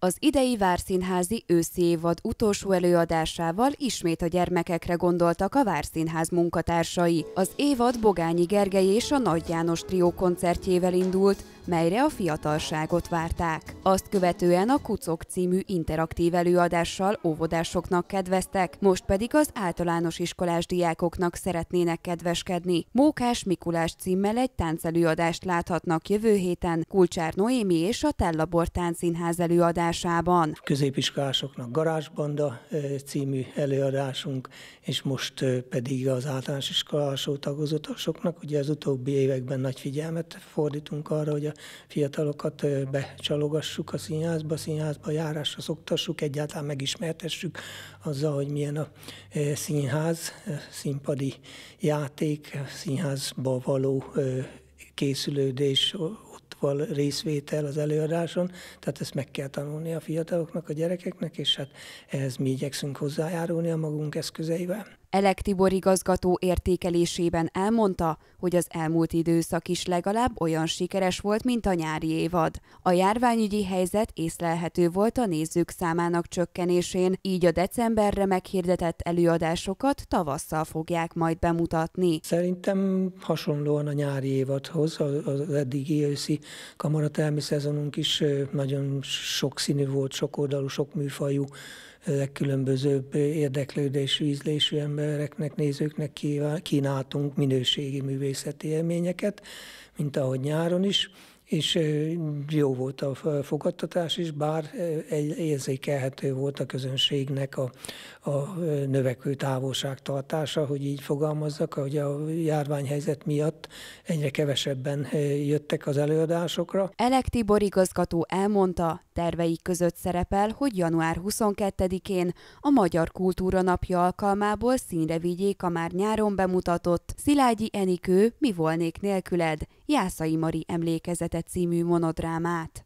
Az idei Várszínházi őszi évad utolsó előadásával ismét a gyermekekre gondoltak a Várszínház munkatársai. Az évad Bogányi Gergely és a Nagy János trió koncertjével indult, melyre a fiatalságot várták. Azt követően a Kucok című interaktív előadással óvodásoknak kedveztek, most pedig az általános iskolás diákoknak szeretnének kedveskedni. Mókás Mikulás címmel egy táncelőadást láthatnak jövő héten Kulcsár Noémi és a Tellabor Táncszínház előadásában. Középiskolásoknak Garázsbanda című előadásunk, és most pedig az általános iskolás tagozatosoknak, ugye az utóbbi években nagy figyelmet fordítunk arra, hogy a fiatalokat becsalogassuk a színházba, színházba járásra szoktassuk, egyáltalán megismertessük azzal, hogy milyen a színház, színpadi játék, színházba való készülődés, ott van részvétel az előadáson, tehát ezt meg kell tanulni a fiataloknak, a gyerekeknek, és hát ehhez mi igyekszünk hozzájárulni a magunk eszközeivel. Elek Tibor igazgató értékelésében elmondta, hogy az elmúlt időszak is legalább olyan sikeres volt, mint a nyári évad. A járványügyi helyzet észlelhető volt a nézők számának csökkenésén, így a decemberre meghirdetett előadásokat tavasszal fogják majd bemutatni. Szerintem hasonlóan a nyári évadhoz, az eddigi őszi kamaratelmi szezonunk is nagyon sokszínű volt, sokoldalú, sok műfajú, legkülönbözőbb érdeklődésű, ízlésű embereknek, nézőknek kínáltunk minőségi művészeti élményeket, mint ahogy nyáron is és jó volt a fogadtatás is, bár érzékelhető volt a közönségnek a, a növekvő távolságtartása, hogy így fogalmazzak, hogy a járványhelyzet miatt egyre kevesebben jöttek az előadásokra. Elek Tibor igazgató elmondta, terveik között szerepel, hogy január 22-én a Magyar Kultúra Napja alkalmából színre vigyék a már nyáron bemutatott Szilágyi Enikő Mi volnék nélküled Jászai Mari emlékezetet című monodrámát.